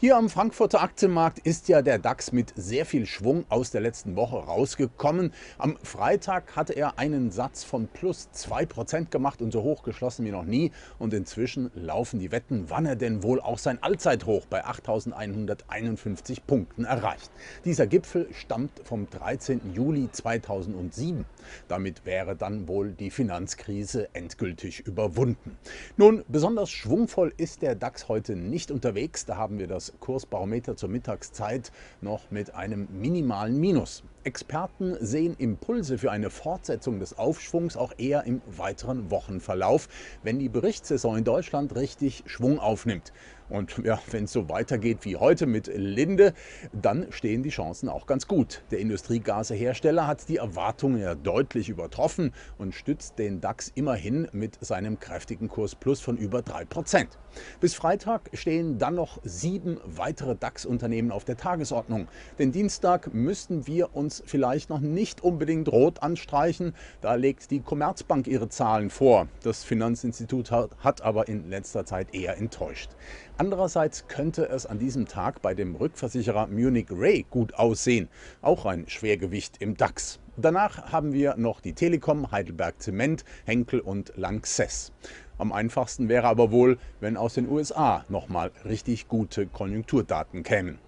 Hier am Frankfurter Aktienmarkt ist ja der DAX mit sehr viel Schwung aus der letzten Woche rausgekommen. Am Freitag hatte er einen Satz von plus 2% gemacht und so hoch geschlossen wie noch nie. Und inzwischen laufen die Wetten, wann er denn wohl auch sein Allzeithoch bei 8.151 Punkten erreicht. Dieser Gipfel stammt vom 13. Juli 2007. Damit wäre dann wohl die Finanzkrise endgültig überwunden. Nun, besonders schwungvoll ist der DAX heute nicht unterwegs. Da haben wir das Kursbarometer zur Mittagszeit noch mit einem minimalen Minus. Experten sehen Impulse für eine Fortsetzung des Aufschwungs auch eher im weiteren Wochenverlauf, wenn die Berichtssaison in Deutschland richtig Schwung aufnimmt. Und ja, wenn es so weitergeht wie heute mit Linde, dann stehen die Chancen auch ganz gut. Der Industriegasehersteller hat die Erwartungen ja deutlich übertroffen und stützt den DAX immerhin mit seinem kräftigen Kurs plus von über 3%. Bis Freitag stehen dann noch sieben weitere DAX-Unternehmen auf der Tagesordnung. Denn Dienstag müssten wir uns vielleicht noch nicht unbedingt rot anstreichen. Da legt die Commerzbank ihre Zahlen vor. Das Finanzinstitut hat aber in letzter Zeit eher enttäuscht. Andererseits könnte es an diesem Tag bei dem Rückversicherer Munich Ray gut aussehen, auch ein Schwergewicht im DAX. Danach haben wir noch die Telekom, Heidelberg Zement, Henkel und Lanxess. Am einfachsten wäre aber wohl, wenn aus den USA nochmal richtig gute Konjunkturdaten kämen.